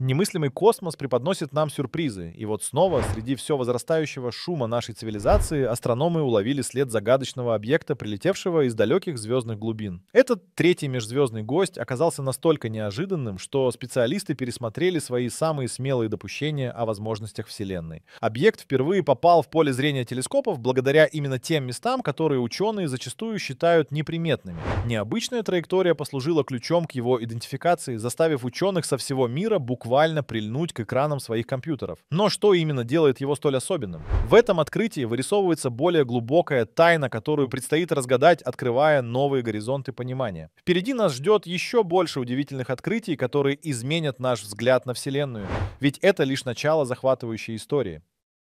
Немыслимый космос преподносит нам сюрпризы, и вот снова среди все возрастающего шума нашей цивилизации астрономы уловили след загадочного объекта, прилетевшего из далеких звездных глубин. Этот третий межзвездный гость оказался настолько неожиданным, что специалисты пересмотрели свои самые смелые допущения о возможностях Вселенной. Объект впервые попал в поле зрения телескопов благодаря именно тем местам, которые ученые зачастую считают неприметными. Необычная траектория послужила ключом к его идентификации, заставив ученых со всего мира буквально буквально прильнуть к экранам своих компьютеров. Но что именно делает его столь особенным? В этом открытии вырисовывается более глубокая тайна, которую предстоит разгадать, открывая новые горизонты понимания. Впереди нас ждет еще больше удивительных открытий, которые изменят наш взгляд на Вселенную. Ведь это лишь начало захватывающей истории.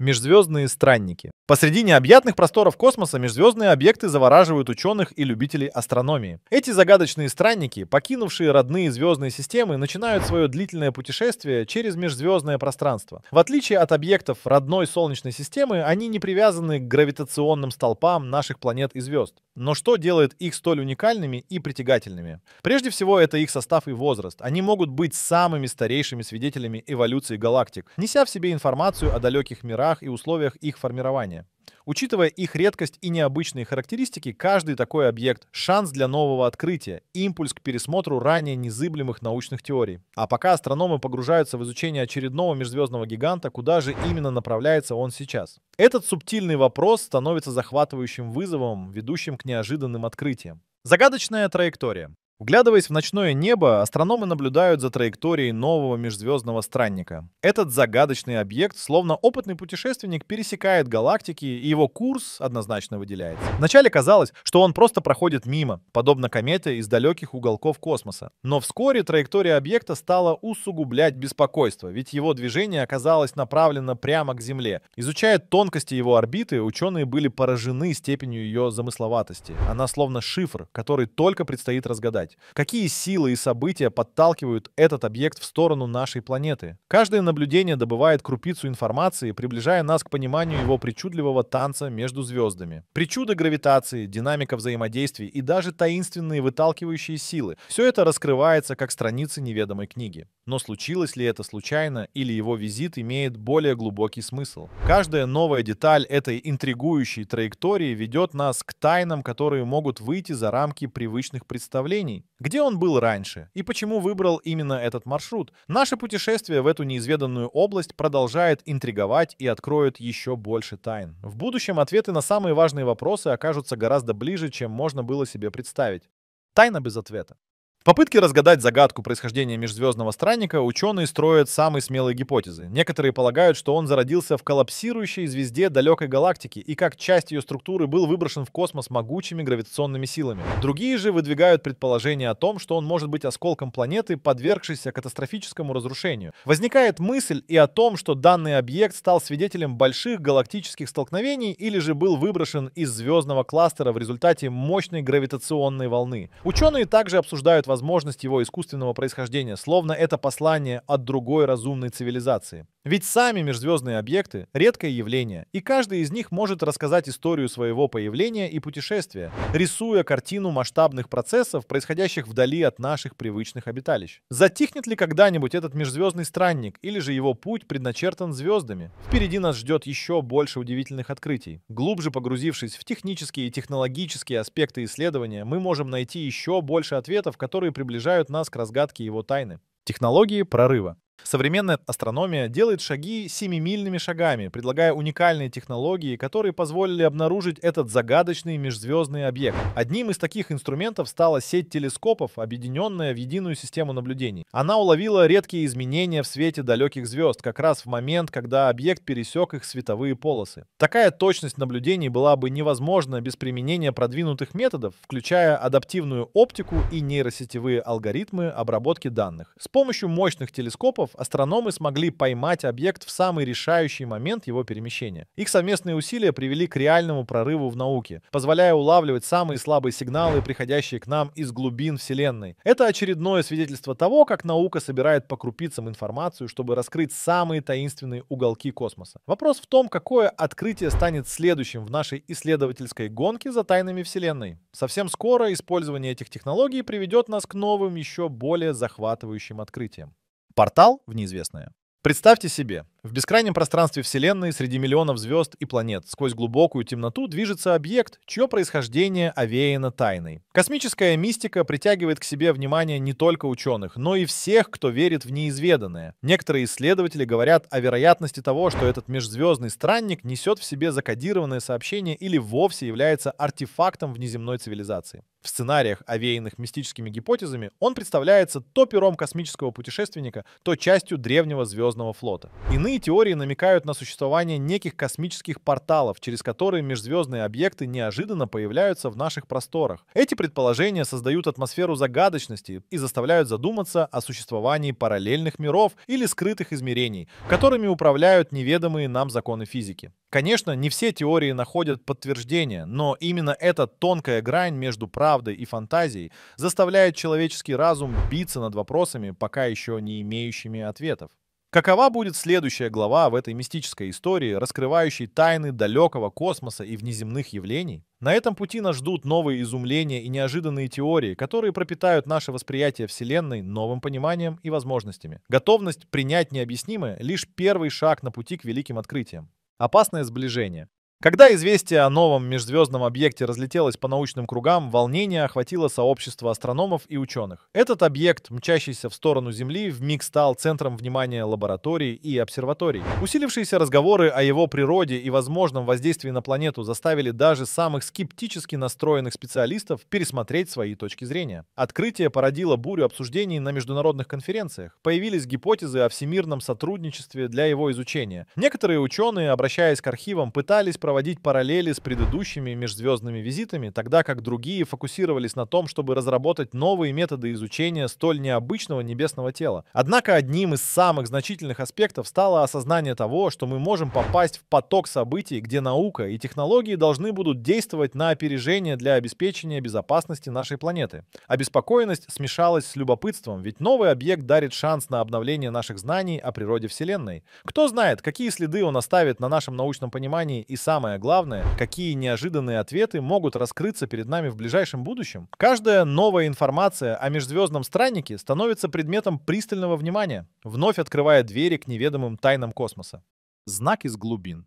Межзвездные странники. Посреди необъятных просторов космоса межзвездные объекты завораживают ученых и любителей астрономии. Эти загадочные странники, покинувшие родные звездные системы, начинают свое длительное путешествие через межзвездное пространство. В отличие от объектов родной Солнечной системы, они не привязаны к гравитационным столпам наших планет и звезд. Но что делает их столь уникальными и притягательными? Прежде всего, это их состав и возраст. Они могут быть самыми старейшими свидетелями эволюции галактик, неся в себе информацию о далеких мирах порах и условиях их формирования. Учитывая их редкость и необычные характеристики, каждый такой объект — шанс для нового открытия, импульс к пересмотру ранее незыблемых научных теорий. А пока астрономы погружаются в изучение очередного межзвездного гиганта, куда же именно направляется он сейчас? Этот субтильный вопрос становится захватывающим вызовом, ведущим к неожиданным открытиям. Загадочная траектория. Вглядываясь в ночное небо, астрономы наблюдают за траекторией нового межзвездного странника. Этот загадочный объект, словно опытный путешественник, пересекает галактики, и его курс однозначно выделяется. Вначале казалось, что он просто проходит мимо, подобно комете из далеких уголков космоса. Но вскоре траектория объекта стала усугублять беспокойство, ведь его движение оказалось направлено прямо к Земле. Изучая тонкости его орбиты, ученые были поражены степенью ее замысловатости. Она словно шифр, который только предстоит разгадать искать? Какие силы и события подталкивают этот объект в сторону нашей планеты? Каждое наблюдение добывает крупицу информации, приближая нас к пониманию его причудливого танца между звездами. Причуды гравитации, динамика взаимодействий и даже таинственные выталкивающие силы – все это раскрывается как страницы неведомой книги. Но случилось ли это случайно или его визит имеет более глубокий смысл? Каждая новая деталь этой интригующей траектории ведет нас к тайнам, которые могут выйти за рамки привычных представлений, где он был раньше и почему выбрал именно этот маршрут. Наше путешествие в эту неизведанную область продолжает интриговать и откроет еще больше тайн. В будущем ответы на самые важные вопросы окажутся гораздо ближе, чем можно было себе представить. Тайна без ответа. В попытке разгадать загадку происхождения межзвездного странника ученые строят самые смелые гипотезы. Некоторые полагают, что он зародился в коллапсирующей звезде далекой галактики и как часть ее структуры был выброшен в космос могучими гравитационными силами. Другие же выдвигают предположение о том, что он может быть осколком планеты, подвергшейся катастрофическому разрушению. Возникает мысль и о том, что данный объект стал свидетелем больших галактических столкновений или же был выброшен из звездного кластера в результате мощной гравитационной волны. Ученые также обсуждают возможность возможность его искусственного происхождения, словно это послание от другой разумной цивилизации. Ведь сами межзвездные объекты — редкое явление, и каждый из них может рассказать историю своего появления и путешествия, рисуя картину масштабных процессов, происходящих вдали от наших привычных обиталищ. Затихнет ли когда-нибудь этот межзвездный странник, или же его путь предначертан звездами? Впереди нас ждет еще больше удивительных открытий. Глубже погрузившись в технические и технологические аспекты исследования, мы можем найти еще больше ответов, которые приближают нас к разгадке его тайны. Технологии прорыва. Современная астрономия делает шаги семимильными шагами, предлагая уникальные технологии, которые позволили обнаружить этот загадочный межзвездный объект. Одним из таких инструментов стала сеть телескопов, объединенная в единую систему наблюдений. Она уловила редкие изменения в свете далеких звезд, как раз в момент, когда объект пересек их световые полосы. Такая точность наблюдений была бы невозможна без применения продвинутых методов, включая адаптивную оптику и нейросетевые алгоритмы обработки данных. С помощью мощных телескопов спутников астрономы смогли поймать объект в самый решающий момент его перемещения. Их совместные усилия привели к реальному прорыву в науке, позволяя улавливать самые слабые сигналы, приходящие к нам из глубин Вселенной. Это очередное свидетельство того, как наука собирает по крупицам информацию, чтобы раскрыть самые таинственные уголки космоса. Вопрос в том, какое открытие станет следующим в нашей исследовательской гонке за тайнами Вселенной. Совсем скоро использование этих технологий приведет нас к новым, еще более захватывающим открытиям портал в неизвестное. Представьте себе, в бескрайнем пространстве Вселенной среди миллионов звезд и планет сквозь глубокую темноту движется объект, чье происхождение овеяно тайной. Космическая мистика притягивает к себе внимание не только ученых, но и всех, кто верит в неизведанное. Некоторые исследователи говорят о вероятности того, что этот межзвездный странник несет в себе закодированное сообщение или вовсе является артефактом внеземной цивилизации. В сценариях, овеянных мистическими гипотезами, он представляется то пером космического путешественника, то частью древнего звездного флота. Иные Основные теории намекают на существование неких космических порталов, через которые межзвездные объекты неожиданно появляются в наших просторах. Эти предположения создают атмосферу загадочности и заставляют задуматься о существовании параллельных миров или скрытых измерений, которыми управляют неведомые нам законы физики. Конечно, не все теории находят подтверждение, но именно эта тонкая грань между правдой и фантазией заставляет человеческий разум биться над вопросами, пока еще не имеющими ответов. Какова будет следующая глава в этой мистической истории, раскрывающей тайны далекого космоса и внеземных явлений? На этом пути нас ждут новые изумления и неожиданные теории, которые пропитают наше восприятие Вселенной новым пониманием и возможностями. Готовность принять необъяснимое – лишь первый шаг на пути к великим открытиям. Опасное сближение. Когда известие о новом межзвездном объекте разлетелось по научным кругам, волнение охватило сообщество астрономов и ученых. Этот объект, мчащийся в сторону Земли, вмиг стал центром внимания лабораторий и обсерваторий. Усилившиеся разговоры о его природе и возможном воздействии на планету заставили даже самых скептически настроенных специалистов пересмотреть свои точки зрения. Открытие породило бурю обсуждений на международных конференциях. Появились гипотезы о всемирном сотрудничестве для его изучения. Некоторые ученые, обращаясь к архивам, пытались проводить параллели с предыдущими межзвездными визитами, тогда как другие фокусировались на том, чтобы разработать новые методы изучения столь необычного небесного тела. Однако одним из самых значительных аспектов стало осознание того, что мы можем попасть в поток событий, где наука и технологии должны будут действовать на опережение для обеспечения безопасности нашей планеты. Обеспокоенность смешалась с любопытством, ведь новый объект дарит шанс на обновление наших знаний о природе Вселенной. Кто знает, какие следы он оставит на нашем научном понимании и сам самое главное, какие неожиданные ответы могут раскрыться перед нами в ближайшем будущем. Каждая новая информация о межзвездном страннике становится предметом пристального внимания, вновь открывая двери к неведомым тайнам космоса. Знак из глубин.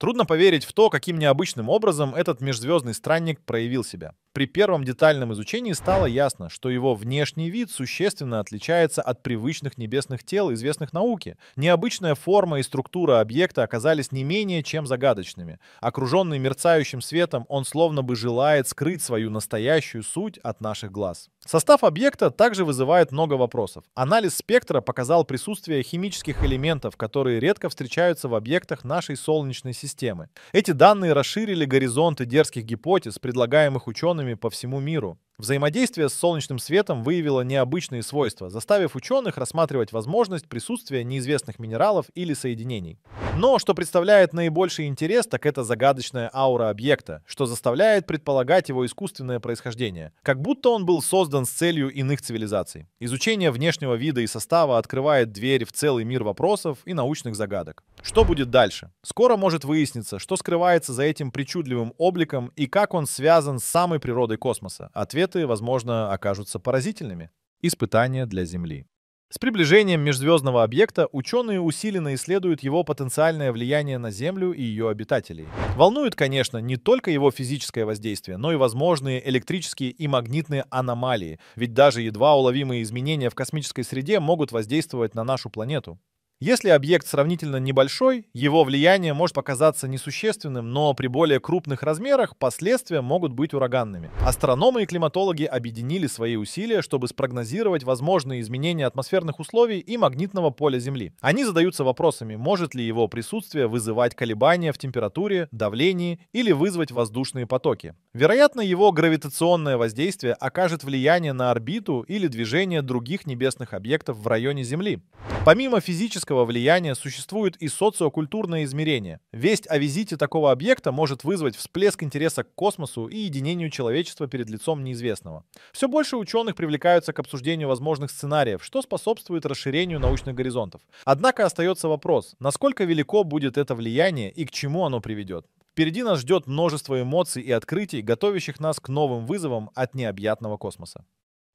Трудно поверить в то, каким необычным образом этот межзвездный странник проявил себя. При первом детальном изучении стало ясно, что его внешний вид существенно отличается от привычных небесных тел, известных науке. Необычная форма и структура объекта оказались не менее чем загадочными. Окруженный мерцающим светом, он словно бы желает скрыть свою настоящую суть от наших глаз. Состав объекта также вызывает много вопросов. Анализ спектра показал присутствие химических элементов, которые редко встречаются в объектах нашей Солнечной системы. Эти данные расширили горизонты дерзких гипотез, предлагаемых учеными учеными по всему миру. Взаимодействие с солнечным светом выявило необычные свойства, заставив ученых рассматривать возможность присутствия неизвестных минералов или соединений. Но что представляет наибольший интерес, так это загадочная аура объекта, что заставляет предполагать его искусственное происхождение, как будто он был создан с целью иных цивилизаций. Изучение внешнего вида и состава открывает дверь в целый мир вопросов и научных загадок. Что будет дальше? Скоро может выясниться, что скрывается за этим причудливым обликом и как он связан с самой природой космоса. Ответ кометы, возможно, окажутся поразительными. Испытания для Земли. С приближением межзвездного объекта ученые усиленно исследуют его потенциальное влияние на Землю и ее обитателей. Волнует, конечно, не только его физическое воздействие, но и возможные электрические и магнитные аномалии, ведь даже едва уловимые изменения в космической среде могут воздействовать на нашу планету. Если объект сравнительно небольшой, его влияние может показаться несущественным, но при более крупных размерах последствия могут быть ураганными. Астрономы и климатологи объединили свои усилия, чтобы спрогнозировать возможные изменения атмосферных условий и магнитного поля Земли. Они задаются вопросами, может ли его присутствие вызывать колебания в температуре, давлении или вызвать воздушные потоки. Вероятно, его гравитационное воздействие окажет влияние на орбиту или движение других небесных объектов в районе Земли. Помимо физического влияния существует и социокультурное измерение. Весть о визите такого объекта может вызвать всплеск интереса к космосу и единению человечества перед лицом неизвестного. Все больше ученых привлекаются к обсуждению возможных сценариев, что способствует расширению научных горизонтов. Однако остается вопрос, насколько велико будет это влияние и к чему оно приведет. Впереди нас ждет множество эмоций и открытий, готовящих нас к новым вызовам от необъятного космоса.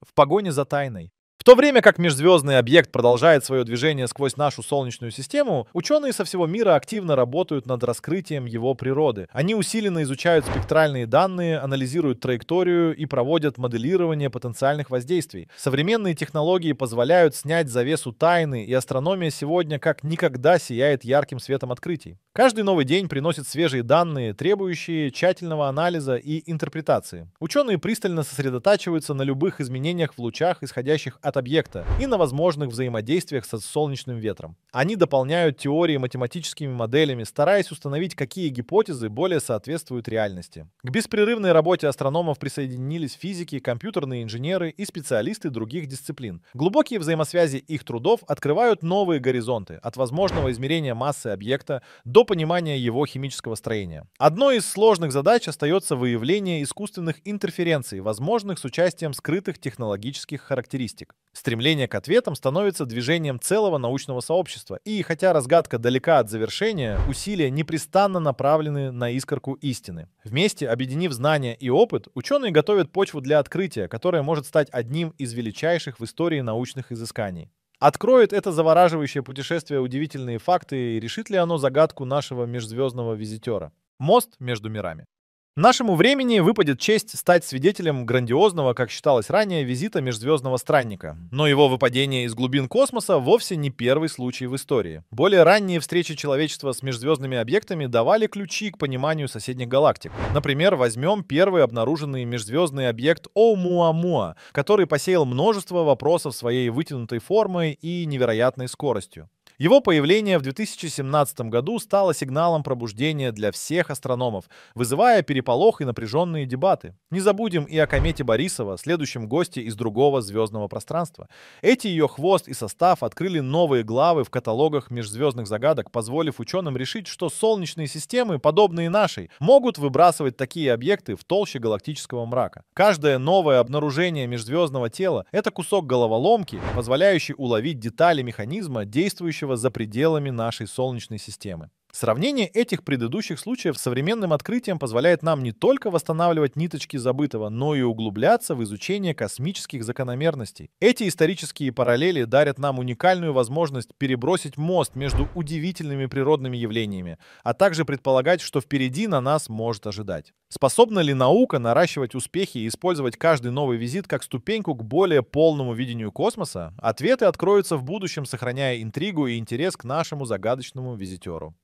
В погоне за тайной. В то время как межзвездный объект продолжает свое движение сквозь нашу Солнечную систему, ученые со всего мира активно работают над раскрытием его природы. Они усиленно изучают спектральные данные, анализируют траекторию и проводят моделирование потенциальных воздействий. Современные технологии позволяют снять завесу тайны, и астрономия сегодня как никогда сияет ярким светом открытий. Каждый новый день приносит свежие данные, требующие тщательного анализа и интерпретации. Ученые пристально сосредотачиваются на любых изменениях в лучах, исходящих от объекта, и на возможных взаимодействиях со солнечным ветром. Они дополняют теории математическими моделями, стараясь установить, какие гипотезы более соответствуют реальности. К беспрерывной работе астрономов присоединились физики, компьютерные инженеры и специалисты других дисциплин. Глубокие взаимосвязи их трудов открывают новые горизонты, от возможного измерения массы объекта до понимания его химического строения. Одной из сложных задач остается выявление искусственных интерференций, возможных с участием скрытых технологических характеристик. Стремление к ответам становится движением целого научного сообщества, и хотя разгадка далека от завершения, усилия непрестанно направлены на искорку истины. Вместе, объединив знания и опыт, ученые готовят почву для открытия, которое может стать одним из величайших в истории научных изысканий. Откроет это завораживающее путешествие удивительные факты и решит ли оно загадку нашего межзвездного визитера? Мост между мирами. Нашему времени выпадет честь стать свидетелем грандиозного, как считалось ранее, визита межзвездного странника. Но его выпадение из глубин космоса вовсе не первый случай в истории. Более ранние встречи человечества с межзвездными объектами давали ключи к пониманию соседних галактик. Например, возьмем первый обнаруженный межзвездный объект Оумуамуа, который посеял множество вопросов своей вытянутой формой и невероятной скоростью. Его появление в 2017 году стало сигналом пробуждения для всех астрономов, вызывая переполох и напряженные дебаты. Не забудем и о комете Борисова, следующем госте из другого звездного пространства. Эти ее хвост и состав открыли новые главы в каталогах межзвездных загадок, позволив ученым решить, что солнечные системы, подобные нашей, могут выбрасывать такие объекты в толще галактического мрака. Каждое новое обнаружение межзвездного тела — это кусок головоломки, позволяющий уловить детали механизма, действующего будущего за пределами нашей Солнечной системы. Сравнение этих предыдущих случаев с современным открытием позволяет нам не только восстанавливать ниточки забытого, но и углубляться в изучение космических закономерностей. Эти исторические параллели дарят нам уникальную возможность перебросить мост между удивительными природными явлениями, а также предполагать, что впереди на нас может ожидать. Способна ли наука наращивать успехи и использовать каждый новый визит как ступеньку к более полному видению космоса? Ответы откроются в будущем, сохраняя интригу и интерес к нашему загадочному визитеру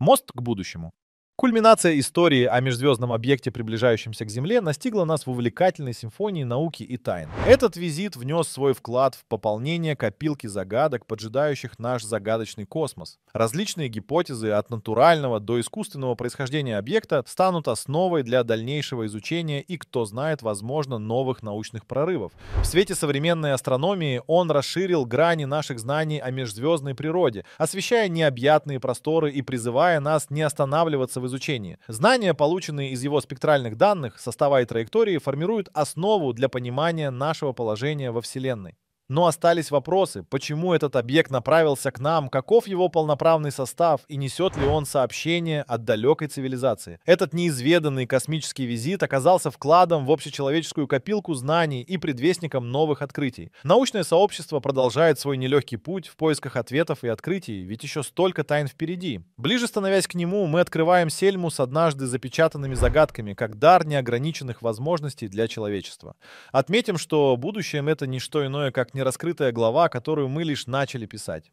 мост к будущему Кульминация истории о межзвездном объекте, приближающемся к Земле, настигла нас в увлекательной симфонии науки и тайн. Этот визит внес свой вклад в пополнение копилки загадок, поджидающих наш загадочный космос. Различные гипотезы от натурального до искусственного происхождения объекта станут основой для дальнейшего изучения и, кто знает, возможно, новых научных прорывов. В свете современной астрономии он расширил грани наших знаний о межзвездной природе, освещая необъятные просторы и призывая нас не останавливаться в изучении. Знания, полученные из его спектральных данных, состава и траектории, формируют основу для понимания нашего положения во Вселенной. Но остались вопросы, почему этот объект направился к нам, каков его полноправный состав и несет ли он сообщение от далекой цивилизации. Этот неизведанный космический визит оказался вкладом в общечеловеческую копилку знаний и предвестником новых открытий. Научное сообщество продолжает свой нелегкий путь в поисках ответов и открытий, ведь еще столько тайн впереди. Ближе становясь к нему, мы открываем сельму с однажды запечатанными загадками, как дар неограниченных возможностей для человечества. Отметим, что будущее это не что иное, как не нераскрытая глава, которую мы лишь начали писать.